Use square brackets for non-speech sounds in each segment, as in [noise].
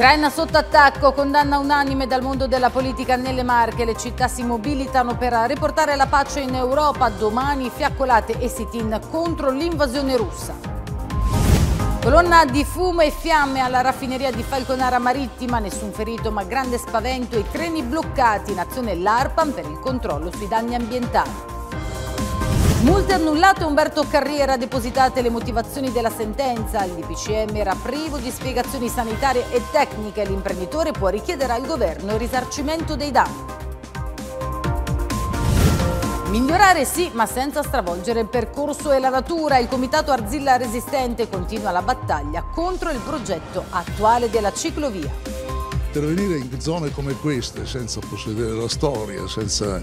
Ucraina sotto attacco, condanna unanime dal mondo della politica nelle Marche. Le città si mobilitano per riportare la pace in Europa. Domani fiaccolate e sit-in contro l'invasione russa. Colonna di fumo e fiamme alla raffineria di Falconara Marittima, nessun ferito ma grande spavento I treni bloccati in azione l'ARPAM per il controllo sui danni ambientali. Multe annullate Umberto Carriera, depositate le motivazioni della sentenza. Il DPCM era privo di spiegazioni sanitarie e tecniche. L'imprenditore può richiedere al governo il risarcimento dei danni. Migliorare sì, ma senza stravolgere il percorso e la natura. Il comitato Arzilla Resistente continua la battaglia contro il progetto attuale della ciclovia. Intervenire in zone come queste, senza possedere la storia, senza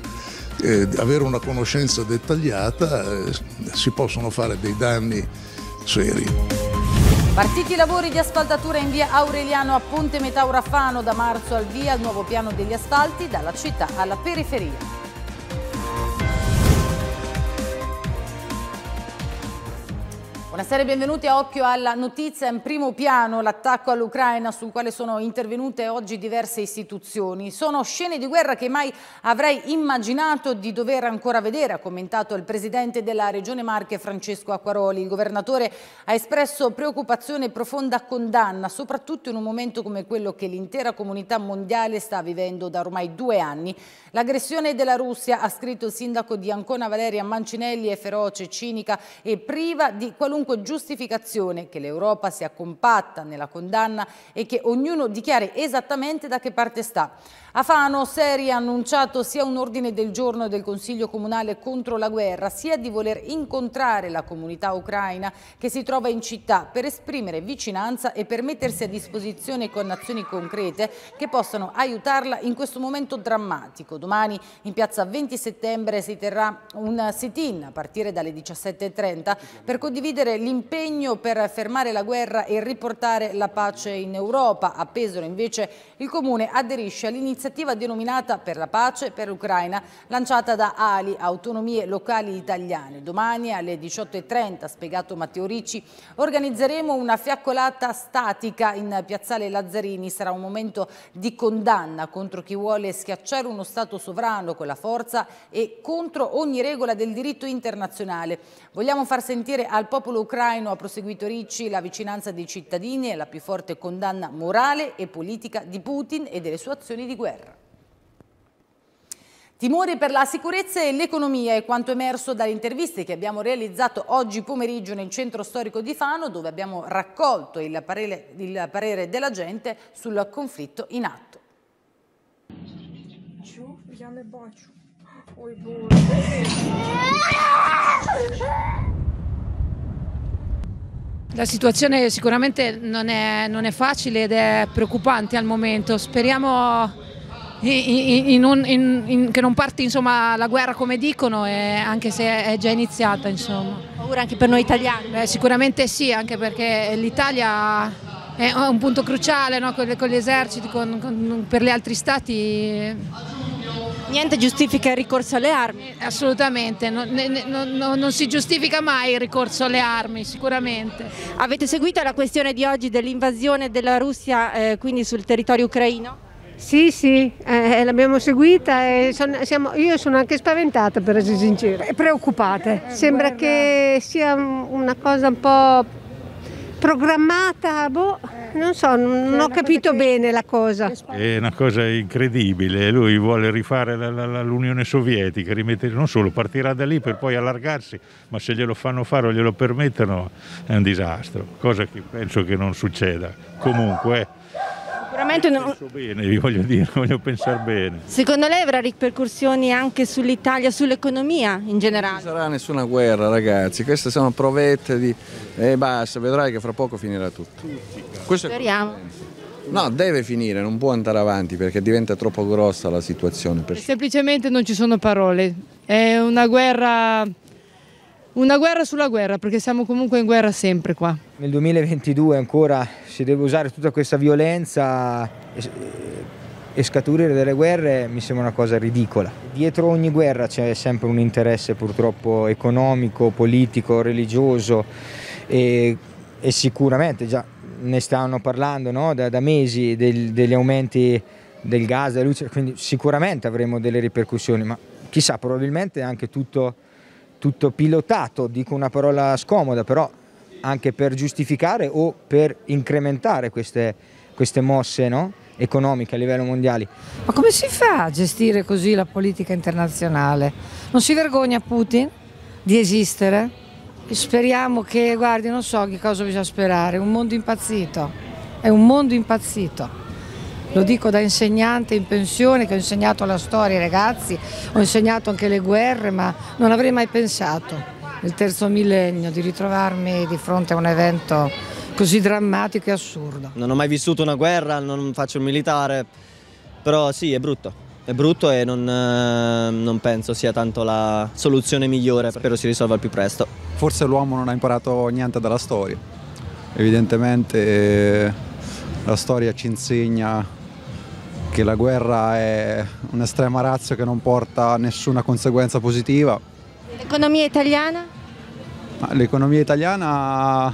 eh, avere una conoscenza dettagliata eh, si possono fare dei danni seri. Partiti i lavori di asfaltatura in via Aureliano a Ponte Metaurafano da marzo al via il nuovo piano degli asfalti dalla città alla periferia. Buonasera e benvenuti a Occhio alla Notizia. In primo piano l'attacco all'Ucraina sul quale sono intervenute oggi diverse istituzioni. Sono scene di guerra che mai avrei immaginato di dover ancora vedere, ha commentato il presidente della Regione Marche Francesco Acquaroli. Il governatore ha espresso preoccupazione e profonda condanna, soprattutto in un momento come quello che l'intera comunità mondiale sta vivendo da ormai due anni. L'aggressione della Russia, ha scritto il sindaco di Ancona Valeria Mancinelli, è feroce, cinica e priva di qualunque qualunque giustificazione, che l'Europa sia compatta nella condanna e che ognuno dichiari esattamente da che parte sta. A Fano Seri ha annunciato sia un ordine del giorno del Consiglio Comunale contro la guerra, sia di voler incontrare la comunità ucraina che si trova in città per esprimere vicinanza e per mettersi a disposizione con azioni concrete che possano aiutarla in questo momento drammatico. Domani in piazza 20 settembre si terrà un sit-in a partire dalle 17.30 per condividere l'impegno per fermare la guerra e riportare la pace in Europa. A Pesaro invece il Comune aderisce all'iniziativa l'iniziativa denominata Per la pace per l'Ucraina, lanciata da Ali, Autonomie Locali Italiane. Domani alle 18.30, spiegato Matteo Ricci, organizzeremo una fiaccolata statica in piazzale Lazzarini. Sarà un momento di condanna contro chi vuole schiacciare uno Stato sovrano con la forza e contro ogni regola del diritto internazionale. Vogliamo far sentire al popolo ucraino, ha proseguito Ricci, la vicinanza dei cittadini e la più forte condanna morale e politica di Putin e delle sue azioni di guerra guerra. Timore per la sicurezza e l'economia è quanto emerso dalle interviste che abbiamo realizzato oggi pomeriggio nel centro storico di Fano dove abbiamo raccolto il parere, il parere della gente sul conflitto in atto. La situazione sicuramente non è, non è facile ed è preoccupante al momento, speriamo in un, in, che non parte insomma, la guerra come dicono, e, anche se è già iniziata. Insomma. Paura anche per noi italiani? Beh, sicuramente sì, anche perché l'Italia è un punto cruciale no? con, con, gli eserciti, con, con, per gli altri stati. Eh. Niente giustifica il ricorso alle armi? Assolutamente, non, non, non, si giustifica mai il ricorso alle armi, sicuramente. Avete seguito la questione di oggi dell'invasione della Russia eh, quindi sul territorio ucraino? Sì, sì, eh, l'abbiamo seguita e son, siamo, io sono anche spaventata per essere sincera. E preoccupate. Eh, Sembra Guarda. che sia una cosa un po' programmata, boh, non so, non ho capito che... bene la cosa. È una cosa incredibile, lui vuole rifare l'Unione Sovietica, rimettere, non solo, partirà da lì per poi allargarsi, ma se glielo fanno fare o glielo permettono è un disastro, cosa che penso che non succeda. Comunque... Sicuramente ah, non... Penso bene, vi voglio dire, [laughs] voglio pensare bene. Secondo lei avrà ripercussioni anche sull'Italia, sull'economia in generale? Non sarà nessuna guerra ragazzi, queste sono provette di... e eh, basta, vedrai che fra poco finirà tutto. Questo Speriamo. No, deve finire, non può andare avanti perché diventa troppo grossa la situazione. Semplicemente non ci sono parole. È una guerra una guerra sulla guerra, perché siamo comunque in guerra sempre qua. Nel 2022 ancora si deve usare tutta questa violenza e scaturire delle guerre mi sembra una cosa ridicola. Dietro ogni guerra c'è sempre un interesse purtroppo economico, politico, religioso e, e sicuramente già ne stanno parlando no? da, da, mesi del, degli aumenti del gas, della luce, quindi sicuramente avremo delle ripercussioni, ma chissà, probabilmente anche tutto tutto pilotato, dico una parola scomoda, però anche per giustificare o per incrementare queste, queste mosse no? economiche a livello mondiale. Ma come si fa a gestire così la politica internazionale? Non si vergogna Putin di esistere? Speriamo che, guardi, non so che cosa bisogna sperare, un mondo impazzito, è un mondo impazzito lo dico da insegnante in pensione che ho insegnato la storia ai ragazzi, ho insegnato anche le guerre, ma non avrei mai pensato nel terzo millennio di ritrovarmi di fronte a un evento così drammatico e assurdo. Non ho mai vissuto una guerra, non faccio il militare, però sì, è brutto. È brutto e non, eh, non penso sia tanto la soluzione migliore, spero si risolva al più presto. Forse l'uomo non ha imparato niente dalla storia. Evidentemente eh, la storia ci insegna che la guerra è un'estrema razza che non porta nessuna conseguenza positiva. L'economia italiana? L'economia italiana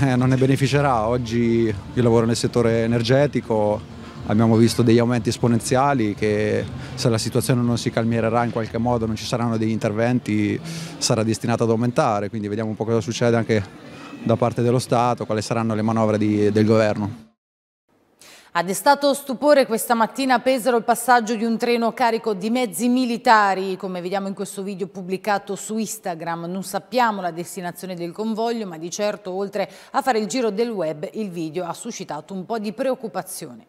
eh, non ne beneficerà. Oggi io lavoro nel settore energetico, abbiamo visto degli aumenti esponenziali che se la situazione non si calmierà in qualche modo, non ci saranno degli interventi, sarà destinata ad aumentare. Quindi vediamo un po' cosa succede anche da parte dello Stato, quali saranno le manovre di, del governo. Ha destato stupore questa mattina a Pesaro il passaggio di un treno carico di mezzi militari, come vediamo in questo video pubblicato su Instagram. Non sappiamo la destinazione del convoglio, ma di certo oltre a fare il giro del web il video ha suscitato un po' di preoccupazione.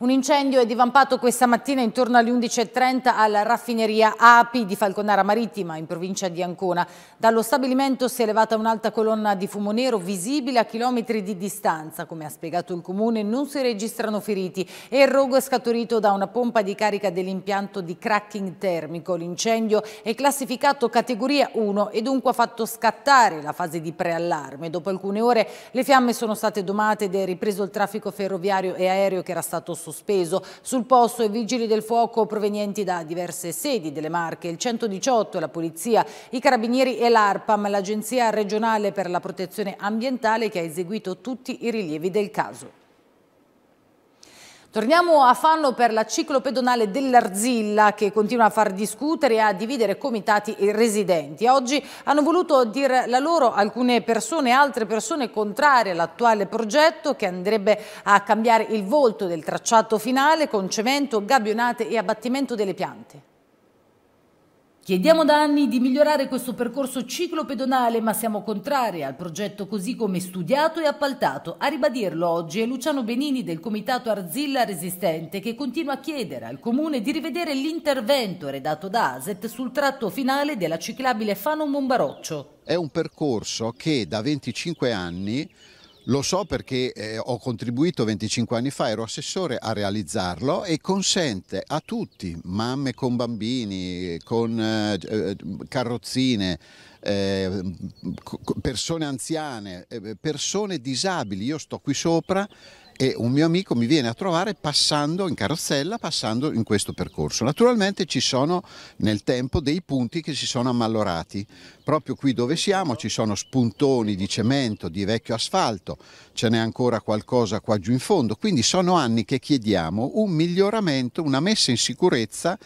Un incendio è divampato questa mattina intorno alle 11.30 alla raffineria API di Falconara Marittima in provincia di Ancona. Dallo stabilimento si è elevata un'alta colonna di fumo nero visibile a chilometri di distanza. Come ha spiegato il comune non si registrano feriti e il rogo è scaturito da una pompa di carica dell'impianto di cracking termico. L'incendio è classificato categoria 1 e dunque ha fatto scattare la fase di preallarme. Dopo alcune ore le fiamme sono state domate ed è ripreso il traffico ferroviario e aereo che era stato sospeso sospeso. Sul posto i vigili del fuoco provenienti da diverse sedi delle Marche, il 118, la Polizia, i Carabinieri e l'ARPAM, l'Agenzia regionale per la protezione ambientale che ha eseguito tutti i rilievi del caso. Torniamo a Fanno per la ciclopedonale dell'Arzilla che continua a far discutere e a dividere comitati e residenti. Oggi hanno voluto dire la loro alcune persone e altre persone contrarie all'attuale progetto che andrebbe a cambiare il volto del tracciato finale con cemento, gabbionate e abbattimento delle piante. Chiediamo da anni di migliorare questo percorso ciclopedonale, ma siamo contrari al progetto così come studiato e appaltato. A ribadirlo oggi è Luciano Benini del Comitato Arzilla Resistente che continua a chiedere al Comune di rivedere l'intervento redatto da ASET sul tratto finale della ciclabile Fano Mombaroccio. È un percorso che da 25 anni lo so perché eh, ho contribuito 25 anni fa, ero assessore a realizzarlo e consente a tutti, mamme con bambini, con eh, eh carrozzine, eh, persone anziane, eh, persone disabili, io sto qui sopra, e un mio amico mi viene a trovare passando in carrozzella, passando in questo percorso. Naturalmente ci sono nel tempo dei punti che si sono ammalorati. proprio qui dove siamo ci sono spuntoni di cemento, di vecchio asfalto, ce n'è ancora qualcosa qua giù in fondo, quindi sono anni che chiediamo un miglioramento, una messa in sicurezza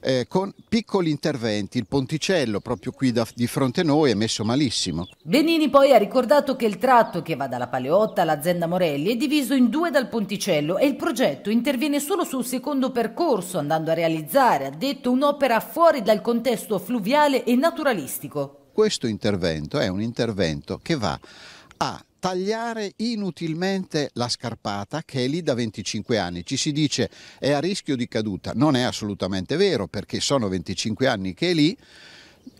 eh, con piccoli interventi. Il ponticello proprio qui da, di fronte a noi è messo malissimo. Benini poi ha ricordato che il tratto che va dalla Paleotta all'azienda Morelli è diviso in due dal ponticello e il progetto interviene solo sul secondo percorso andando a realizzare, ha detto, un'opera fuori dal contesto fluviale e naturalistico. Questo intervento è un intervento che va a tagliare inutilmente la scarpata che è lì da 25 anni. Ci si dice è a rischio di caduta, non è assolutamente vero perché sono 25 anni che è lì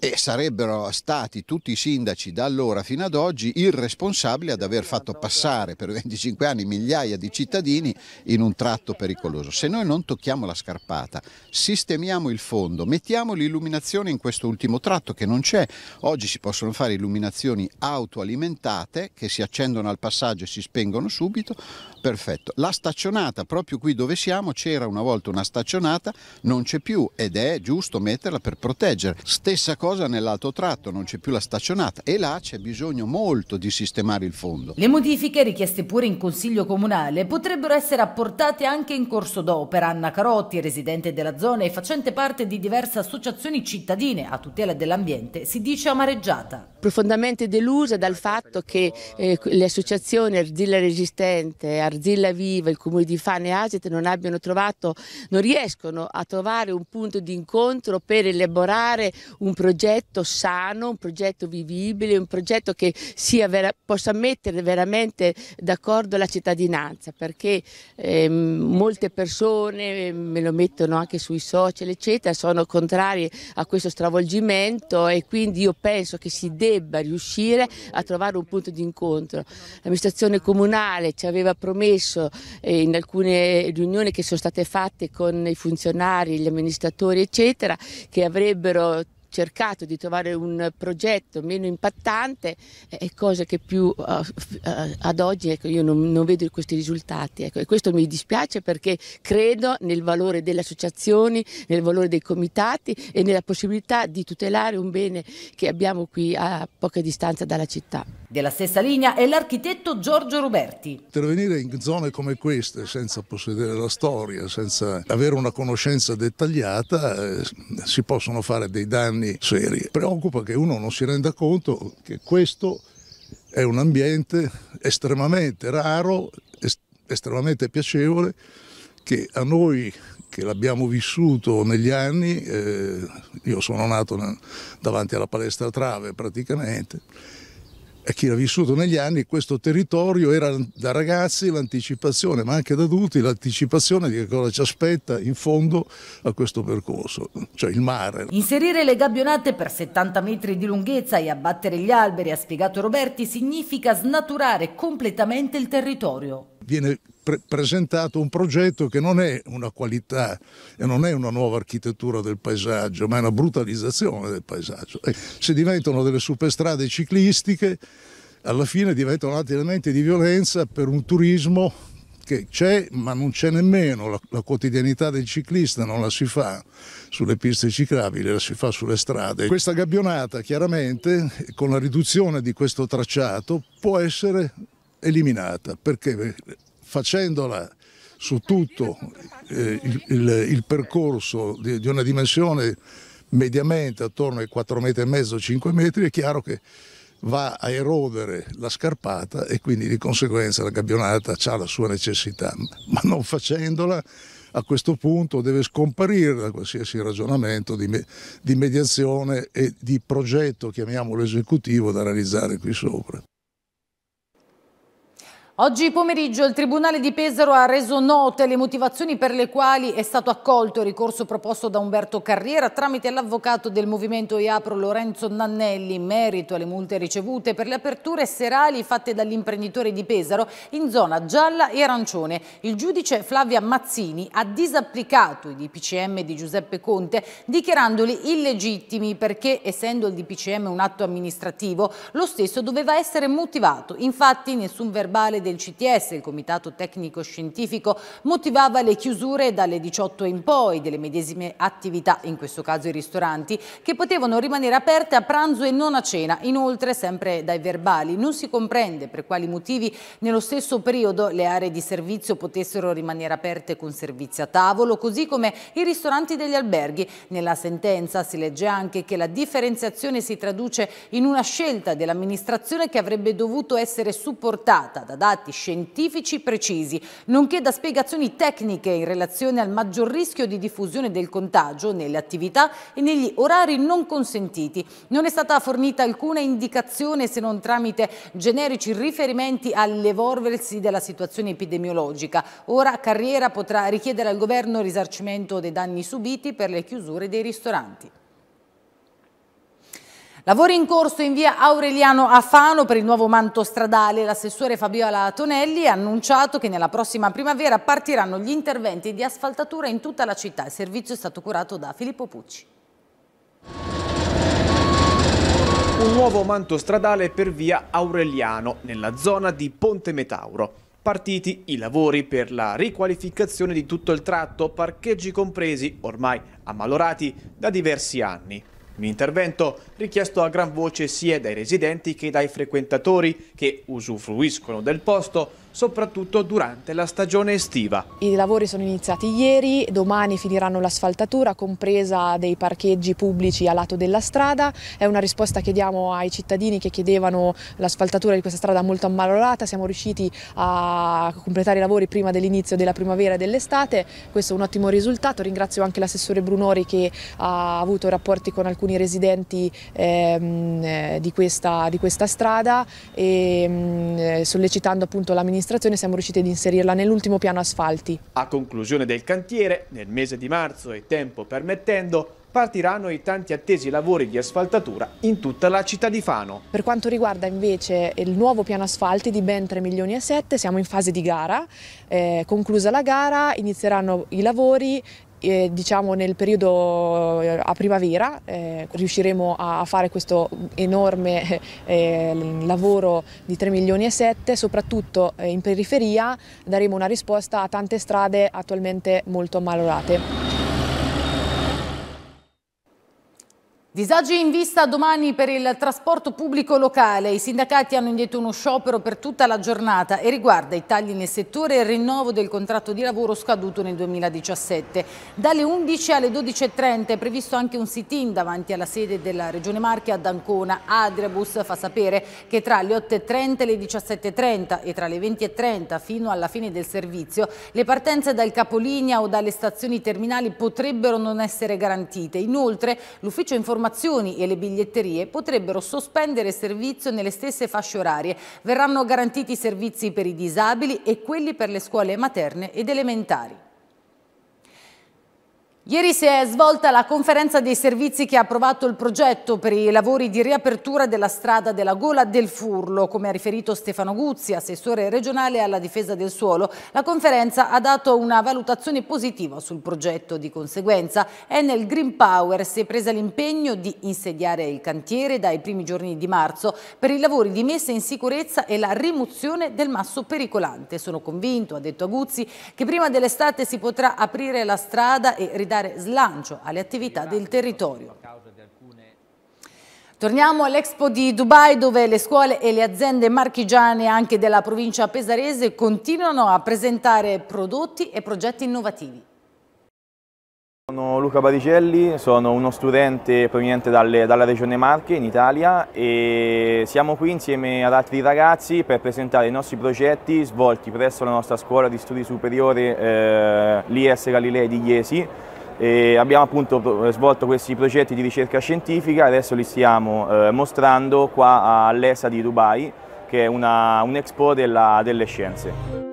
e sarebbero stati tutti i sindaci da allora fino ad oggi il responsabile ad aver fatto passare per 25 anni migliaia di cittadini in un tratto pericoloso. Se noi non tocchiamo la scarpata, sistemiamo il fondo, mettiamo l'illuminazione in questo ultimo tratto che non c'è, oggi si possono fare illuminazioni autoalimentate che si accendono al passaggio e si spengono subito, perfetto. La staccionata, proprio qui dove siamo, c'era una volta una staccionata, non c'è più ed è giusto metterla per proteggere. Stessa cosa nell'altro tratto, non c'è più la staccionata e là c'è bisogno molto di sistemare il fondo. Le modifiche richieste pure in Consiglio Comunale potrebbero essere apportate anche in corso d'opera. Anna Carotti, residente della zona e facente parte di diverse associazioni cittadine a tutela dell'ambiente, si dice amareggiata. Profondamente delusa dal fatto che eh, le associazioni Arzilla Resistente, Arzilla Viva, il Comune di Fane e Aset non abbiano trovato, non riescono a trovare un punto di incontro per elaborare un progetto sano, un progetto vivibile, un progetto che vera, possa mettere veramente d'accordo la cittadinanza, perché eh, molte persone, ehm, me lo mettono anche sui social, eccetera, sono contrarie a questo stravolgimento e quindi io penso che si debba riuscire a trovare un punto di incontro. L'amministrazione comunale ci aveva promesso eh, in alcune riunioni che sono state fatte con i funzionari, gli amministratori, eccetera, che avrebbero cercato di trovare un progetto meno impattante, eh, è cosa che più uh, ad oggi ecco, io non, non, vedo questi risultati. Ecco. E questo mi dispiace perché credo nel valore delle associazioni, nel valore dei comitati e nella possibilità di tutelare un bene che abbiamo qui a poca distanza dalla città. Della stessa linea è l'architetto Giorgio Roberti. Intervenire in zone come queste senza possedere la storia, senza avere una conoscenza dettagliata, eh, si possono fare dei danni anni serie. Preoccupa che uno non si renda conto che questo è un ambiente estremamente raro, estremamente piacevole, che a noi che l'abbiamo vissuto negli anni, eh, io sono nato davanti alla palestra Trave praticamente, a chi l'ha vissuto negli anni, questo territorio era da ragazzi l'anticipazione, ma anche da adulti l'anticipazione di che cosa ci aspetta in fondo a questo percorso, cioè il mare. Inserire le gabbionate per 70 metri di lunghezza e abbattere gli alberi, ha spiegato Roberti, significa snaturare completamente il territorio. Viene pre- presentato un progetto che non è una qualità e non è una nuova architettura del paesaggio, ma è una brutalizzazione del paesaggio. E eh, se diventano delle superstrade ciclistiche, alla fine diventano altri elementi di violenza per un turismo che c'è ma non c'è nemmeno, la, la, quotidianità del ciclista non la si fa sulle piste ciclabili, la si fa sulle strade. Questa gabbionata chiaramente con la riduzione di questo tracciato può essere eliminata perché facendola su tutto eh, il, il, il, percorso di, di, una dimensione mediamente attorno ai 4 metri e mezzo, 5 metri, è chiaro che va a erodere la scarpata e quindi di conseguenza la gabbionata ha la sua necessità, ma non facendola a questo punto deve scomparire da qualsiasi ragionamento di, me, di mediazione e di progetto, chiamiamolo esecutivo, da realizzare qui sopra. Oggi pomeriggio il Tribunale di Pesaro ha reso note le motivazioni per le quali è stato accolto il ricorso proposto da Umberto Carriera tramite l'avvocato del Movimento Iapro Lorenzo Nannelli in merito alle multe ricevute per le aperture serali fatte dall'imprenditore di Pesaro in zona gialla e arancione. Il giudice Flavia Mazzini ha disapplicato i DPCM di Giuseppe Conte dichiarandoli illegittimi perché essendo il DPCM un atto amministrativo lo stesso doveva essere motivato. Infatti nessun verbale dei del CTS, il Comitato Tecnico Scientifico, motivava le chiusure dalle 18 in poi delle medesime attività, in questo caso i ristoranti, che potevano rimanere aperte a pranzo e non a cena. Inoltre, sempre dai verbali, non si comprende per quali motivi nello stesso periodo le aree di servizio potessero rimanere aperte con servizi a tavolo, così come i ristoranti degli alberghi. Nella sentenza si legge anche che la differenziazione si traduce in una scelta dell'amministrazione che avrebbe dovuto essere supportata da dati dati scientifici precisi, nonché da spiegazioni tecniche in relazione al maggior rischio di diffusione del contagio nelle attività e negli orari non consentiti. Non è stata fornita alcuna indicazione se non tramite generici riferimenti all'evolversi della situazione epidemiologica. Ora Carriera potrà richiedere al governo risarcimento dei danni subiti per le chiusure dei ristoranti. Lavori in corso in via Aureliano a Fano per il nuovo manto stradale. L'assessore Fabiola Tonelli ha annunciato che nella prossima primavera partiranno gli interventi di asfaltatura in tutta la città. Il servizio è stato curato da Filippo Pucci. Un nuovo manto stradale per via Aureliano, nella zona di Ponte Metauro. Partiti i lavori per la riqualificazione di tutto il tratto, parcheggi compresi, ormai ammalorati da diversi anni. Un intervento richiesto a gran voce sia dai residenti che dai frequentatori che usufruiscono del posto soprattutto durante la stagione estiva. I lavori sono iniziati ieri, domani finiranno l'asfaltatura compresa dei parcheggi pubblici a lato della strada, è una risposta che diamo ai cittadini che chiedevano l'asfaltatura di questa strada molto ammalorata, siamo riusciti a completare i lavori prima dell'inizio della primavera e dell'estate, questo è un ottimo risultato, ringrazio anche l'assessore Brunori che ha avuto rapporti con alcuni residenti ehm, eh, di, questa, di, questa, strada e ehm, sollecitando appunto l'amministrazione amministrazione siamo riusciti ad inserirla nell'ultimo piano asfalti. A conclusione del cantiere, nel mese di marzo e tempo permettendo, partiranno i tanti attesi lavori di asfaltatura in tutta la città di Fano. Per quanto riguarda invece il nuovo piano asfalti di ben 3 milioni e 7, siamo in fase di gara, eh, conclusa la gara inizieranno i lavori eh, diciamo nel periodo eh, a primavera eh, riusciremo a, fare questo enorme eh, lavoro di 3 milioni e 7, soprattutto eh, in periferia daremo una risposta a tante strade attualmente molto ammalorate. Disagi in vista domani per il trasporto pubblico locale. I sindacati hanno indietro uno sciopero per tutta la giornata e riguarda i tagli nel settore e il rinnovo del contratto di lavoro scaduto nel 2017. Dalle 11 alle 12.30 è previsto anche un sit-in davanti alla sede della Regione Marche ad Ancona. Adriabus fa sapere che tra le 8.30 e le 17.30 e tra le 20.30 fino alla fine del servizio le partenze dal capolinea o dalle stazioni terminali potrebbero non essere garantite. Inoltre l'ufficio informativo informazioni e le biglietterie potrebbero sospendere servizio nelle stesse fasce orarie. Verranno garantiti i servizi per i disabili e quelli per le scuole materne ed elementari. Ieri si è svolta la conferenza dei servizi che ha approvato il progetto per i lavori di riapertura della strada della Gola del Furlo. Come ha riferito Stefano Guzzi, assessore regionale alla difesa del suolo, la conferenza ha dato una valutazione positiva sul progetto. Di conseguenza è nel Green Power si è presa l'impegno di insediare il cantiere dai primi giorni di marzo per i lavori di messa in sicurezza e la rimozione del masso pericolante. Sono convinto, ha detto Guzzi, che prima dell'estate si potrà aprire la strada e ridare dare slancio alle attività del territorio. Torniamo all'Expo di Dubai dove le scuole e le aziende marchigiane anche della provincia pesarese continuano a presentare prodotti e progetti innovativi. Sono Luca Baricelli, sono uno studente proveniente dalle, dalla regione Marche in Italia e siamo qui insieme ad altri ragazzi per presentare i nostri progetti svolti presso la nostra scuola di studi superiore eh, l'IS Galilei di Iesi e abbiamo appunto eh, svolto questi progetti di ricerca scientifica, e adesso li stiamo eh, mostrando qua all'ESA di Dubai, che è una, un expo della, delle scienze.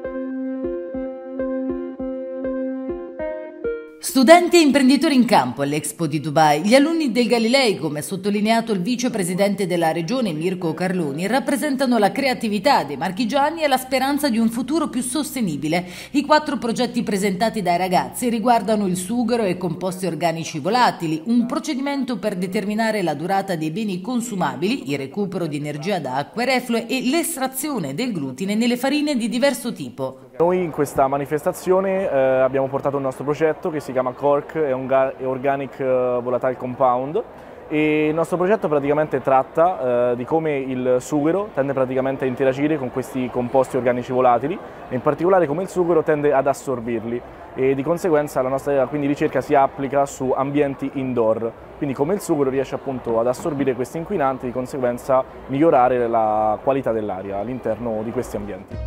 Studenti e imprenditori in campo all'Expo di Dubai, gli alunni del Galilei, come ha sottolineato il vicepresidente della regione Mirko Carloni, rappresentano la creatività dei marchigiani e la speranza di un futuro più sostenibile. I quattro progetti presentati dai ragazzi riguardano il sughero e composti organici volatili, un procedimento per determinare la durata dei beni consumabili, il recupero di energia da acque reflue e l'estrazione del glutine nelle farine di diverso tipo. Noi in questa manifestazione eh, abbiamo portato il nostro progetto che si chiama Cork è un Organic eh, Volatile Compound e il nostro progetto praticamente tratta eh, di come il sughero tende praticamente a interagire con questi composti organici volatili e in particolare come il sughero tende ad assorbirli e di conseguenza la nostra quindi, ricerca si applica su ambienti indoor, quindi come il sughero riesce appunto ad assorbire questi inquinanti e di conseguenza migliorare la qualità dell'aria all'interno di questi ambienti.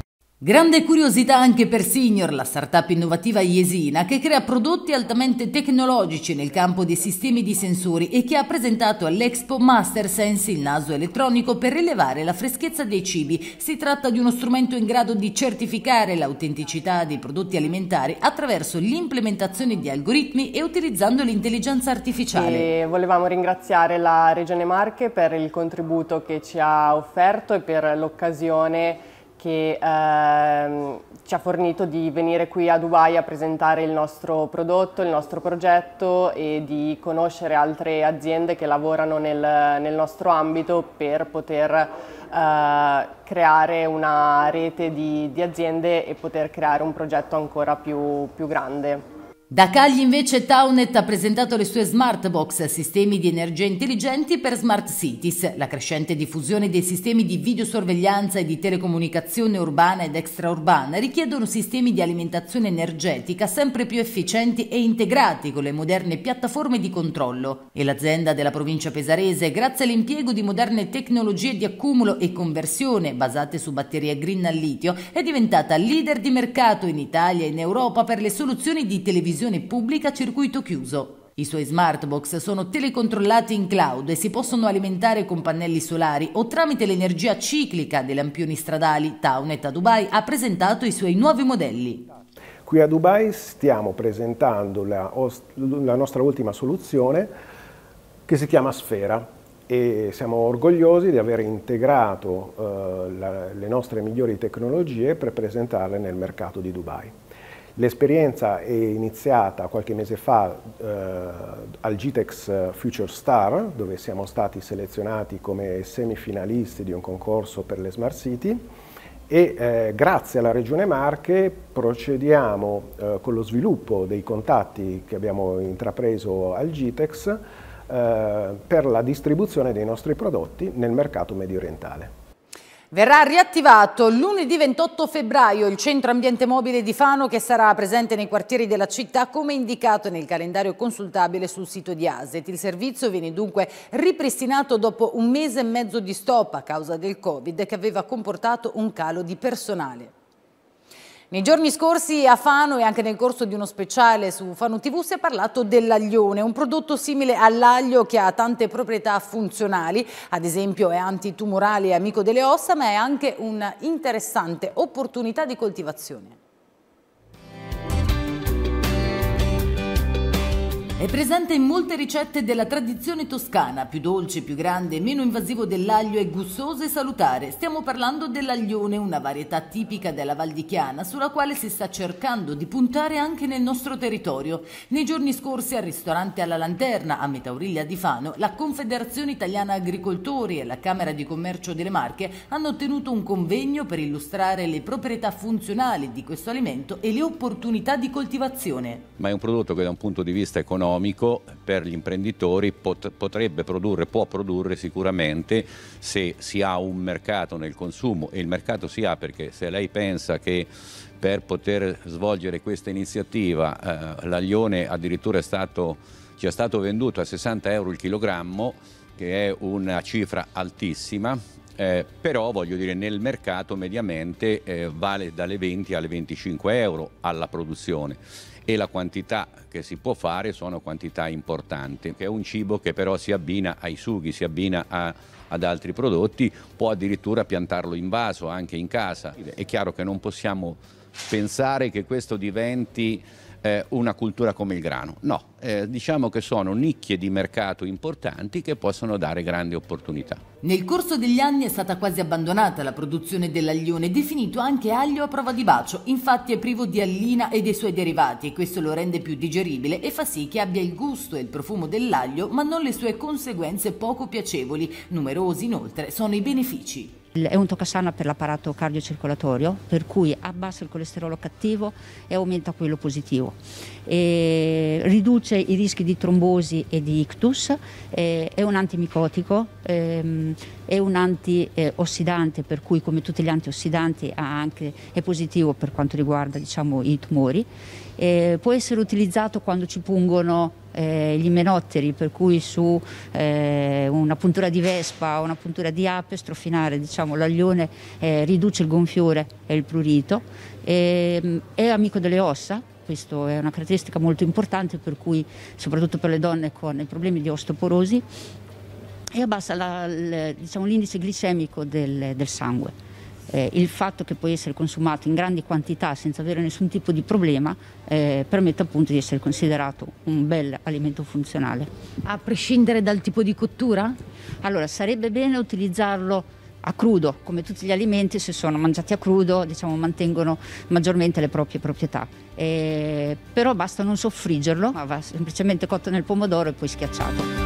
Grande curiosità anche per Senior, la startup innovativa iesina che crea prodotti altamente tecnologici nel campo dei sistemi di sensori e che ha presentato all'Expo MasterSense il naso elettronico per rilevare la freschezza dei cibi. Si tratta di uno strumento in grado di certificare l'autenticità dei prodotti alimentari attraverso l'implementazione di algoritmi e utilizzando l'intelligenza artificiale. E volevamo ringraziare la Regione Marche per il contributo che ci ha offerto e per l'occasione che ehm, ci ha fornito di venire qui a Dubai a presentare il nostro prodotto, il nostro progetto e di conoscere altre aziende che lavorano nel, nel nostro ambito per poter eh, creare una rete di, di, aziende e poter creare un progetto ancora più, più grande. Da Cagli invece Taunet ha presentato le sue smart box, sistemi di energia intelligenti per smart cities. La crescente diffusione dei sistemi di videosorveglianza e di telecomunicazione urbana ed extraurbana richiedono sistemi di alimentazione energetica sempre più efficienti e integrati con le moderne piattaforme di controllo. E l'azienda della provincia pesarese, grazie all'impiego di moderne tecnologie di accumulo e conversione basate su batterie green al litio, è diventata leader di mercato in Italia e in Europa per le soluzioni di televisione televisione pubblica a circuito chiuso. I suoi smart box sono telecontrollati in cloud e si possono alimentare con pannelli solari o tramite l'energia ciclica dei lampioni stradali. Taunet a Dubai ha presentato i suoi nuovi modelli. Qui a Dubai stiamo presentando la, la nostra ultima soluzione che si chiama Sfera e siamo orgogliosi di aver integrato eh, la, le nostre migliori tecnologie per presentarle nel mercato di Dubai. L'esperienza è iniziata qualche mese fa eh, al Gitex Future Star, dove siamo stati selezionati come semifinalisti di un concorso per le Smart City e eh, grazie alla Regione Marche procediamo eh, con lo sviluppo dei contatti che abbiamo intrapreso al Gitex eh, per la distribuzione dei nostri prodotti nel mercato medio orientale. Verrà riattivato lunedì 28 febbraio il centro ambiente mobile di Fano che sarà presente nei quartieri della città come indicato nel calendario consultabile sul sito di ASET. Il servizio viene dunque ripristinato dopo un mese e mezzo di stop a causa del Covid che aveva comportato un calo di personale. Nei giorni scorsi a Fano e anche nel corso di uno speciale su Fano TV si è parlato dell'aglione, un prodotto simile all'aglio che ha tante proprietà funzionali, ad esempio è antitumorale e amico delle ossa, ma è anche un'interessante opportunità di coltivazione. È presente in molte ricette della tradizione toscana, più dolce, più grande, meno invasivo dell'aglio e gustoso e salutare. Stiamo parlando dell'aglione, una varietà tipica della Val di Chiana, sulla quale si sta cercando di puntare anche nel nostro territorio. Nei giorni scorsi al ristorante alla Lanterna, a Metauriglia di Fano, la Confederazione Italiana Agricoltori e la Camera di Commercio delle Marche hanno tenuto un convegno per illustrare le proprietà funzionali di questo alimento e le opportunità di coltivazione. Ma è un prodotto che da un punto di vista economico economico per gli imprenditori potrebbe produrre, può produrre sicuramente se si ha un mercato nel consumo e il mercato si ha perché se lei pensa che per poter svolgere questa iniziativa eh, l'aglione addirittura è stato, ci è stato venduto a 60 euro il chilogrammo che è una cifra altissima eh, però voglio dire nel mercato mediamente eh, vale dalle 20 alle 25 euro alla produzione e la quantità che si può fare sono quantità importanti. È un cibo che però si abbina ai sughi, si abbina a, ad altri prodotti, può addirittura piantarlo in vaso anche in casa. È chiaro che non possiamo pensare che questo diventi eh, una cultura come il grano. No, eh, diciamo che sono nicchie di mercato importanti che possono dare grandi opportunità. Nel corso degli anni è stata quasi abbandonata la produzione dell'aglione, definito anche aglio a prova di bacio, infatti è privo di allina e dei suoi derivati e questo lo rende più digeribile e fa sì che abbia il gusto e il profumo dell'aglio, ma non le sue conseguenze poco piacevoli. Numerosi inoltre sono i benefici. È un toccasana per l'apparato cardiocircolatorio, per cui abbassa il colesterolo cattivo e aumenta quello positivo. E riduce i rischi di trombosi e di ictus, è un antimicotico, ehm, è un antiossidante, eh, per cui come tutti gli antiossidanti anche, è positivo per quanto riguarda diciamo, i tumori. può essere utilizzato quando ci pungono eh, gli imenotteri, per cui su eh, una puntura di vespa o una puntura di ape strofinare diciamo, l'aglione eh, riduce il gonfiore e il prurito, e, ehm, è amico delle ossa, questa è una caratteristica molto importante per cui soprattutto per le donne con i problemi di osteoporosi, e abbassa la, la, diciamo, l'indice glicemico del, del sangue eh, il fatto che può essere consumato in grandi quantità senza avere nessun tipo di problema eh, permette appunto di essere considerato un bel alimento funzionale. A prescindere dal tipo di cottura? Allora sarebbe bene utilizzarlo a crudo, come tutti gli alimenti, se sono mangiati a crudo, diciamo, mantengono maggiormente le proprie proprietà. E, eh, però basta non soffriggerlo, va semplicemente cotto nel pomodoro e poi schiacciato.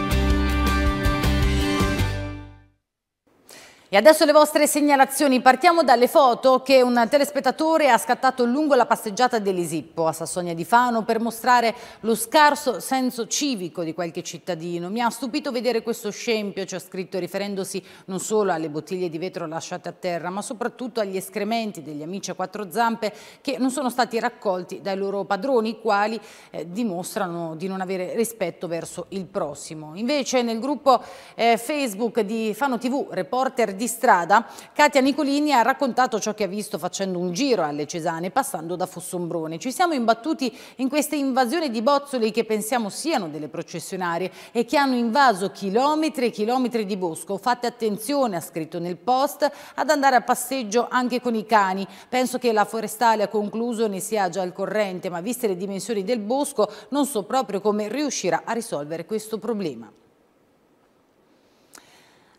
E adesso le vostre segnalazioni. Partiamo dalle foto che un telespettatore ha scattato lungo la passeggiata dell'Isippo a Sassonia di Fano per mostrare lo scarso senso civico di qualche cittadino. Mi ha stupito vedere questo scempio, ci ha scritto, riferendosi non solo alle bottiglie di vetro lasciate a terra, ma soprattutto agli escrementi degli amici a quattro zampe che non sono stati raccolti dai loro padroni, i quali eh, dimostrano di non avere rispetto verso il prossimo. Invece nel gruppo eh, Facebook di Fano TV, reporter di di strada, Katia Nicolini ha raccontato ciò che ha visto facendo un giro alle Cesane, passando da Fossombrone. Ci siamo imbattuti in questa invasione di bozzoli che pensiamo siano delle processionarie e che hanno invaso chilometri e chilometri di bosco. Fate attenzione, ha scritto nel post, ad andare a passeggio anche con i cani. Penso che la forestale ha concluso ne sia già al corrente, ma viste le dimensioni del bosco non so proprio come riuscirà a risolvere questo problema.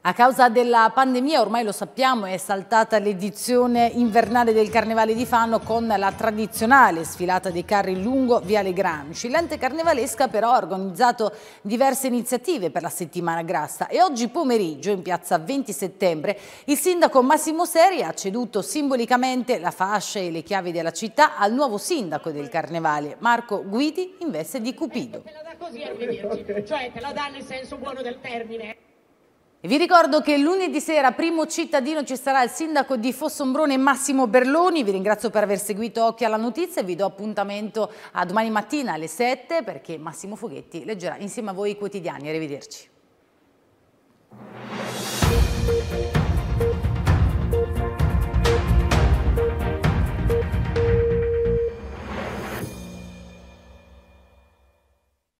A causa della pandemia, ormai lo sappiamo, è saltata l'edizione invernale del Carnevale di Fano con la tradizionale sfilata dei carri lungo Viale Gramsci. L'ente carnevalesca però ha organizzato diverse iniziative per la settimana grassa e oggi pomeriggio in piazza 20 settembre il sindaco Massimo Seri ha ceduto simbolicamente la fascia e le chiavi della città al nuovo sindaco del Carnevale, Marco Guidi, in veste di Cupido. Eh, te lo dà così a vederci, cioè te la dà nel senso buono del termine. Vi ricordo che lunedì sera, primo cittadino, ci sarà il sindaco di Fossombrone Massimo Berloni. Vi ringrazio per aver seguito Occhi alla Notizia e vi do appuntamento a domani mattina alle 7 perché Massimo Foghetti leggerà insieme a voi i quotidiani. Arrivederci.